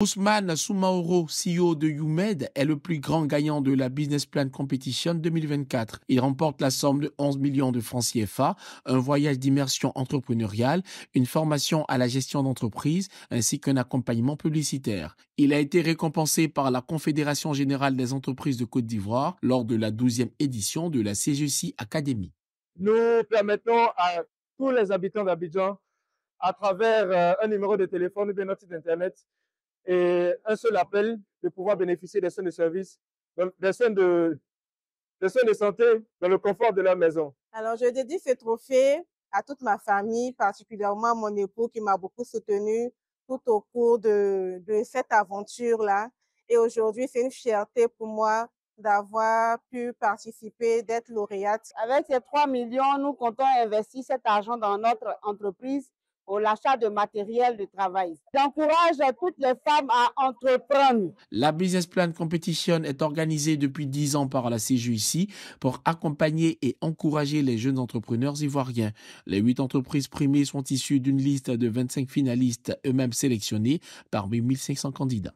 Ousmane Soumaoro, CEO de YouMed, est le plus grand gagnant de la Business Plan Competition 2024. Il remporte la somme de 11 millions de francs CFA, un voyage d'immersion entrepreneuriale, une formation à la gestion d'entreprise, ainsi qu'un accompagnement publicitaire. Il a été récompensé par la Confédération générale des entreprises de Côte d'Ivoire lors de la 12e édition de la CGC Academy. Nous permettons à tous les habitants d'Abidjan, à travers euh, un numéro de téléphone ou des notre site Internet, et un seul appel de pouvoir bénéficier des soins de service, des soins de, des soins de santé dans le confort de la maison. Alors, je dédie ce trophée à toute ma famille, particulièrement à mon époux qui m'a beaucoup soutenu tout au cours de, de cette aventure-là. Et aujourd'hui, c'est une fierté pour moi d'avoir pu participer, d'être lauréate. Avec ces 3 millions, nous comptons investir cet argent dans notre entreprise au l'achat de matériel de travail. J'encourage toutes les femmes à entreprendre. La Business Plan Competition est organisée depuis 10 ans par la ici pour accompagner et encourager les jeunes entrepreneurs ivoiriens. Les huit entreprises primées sont issues d'une liste de 25 finalistes eux-mêmes sélectionnés parmi 1500 candidats.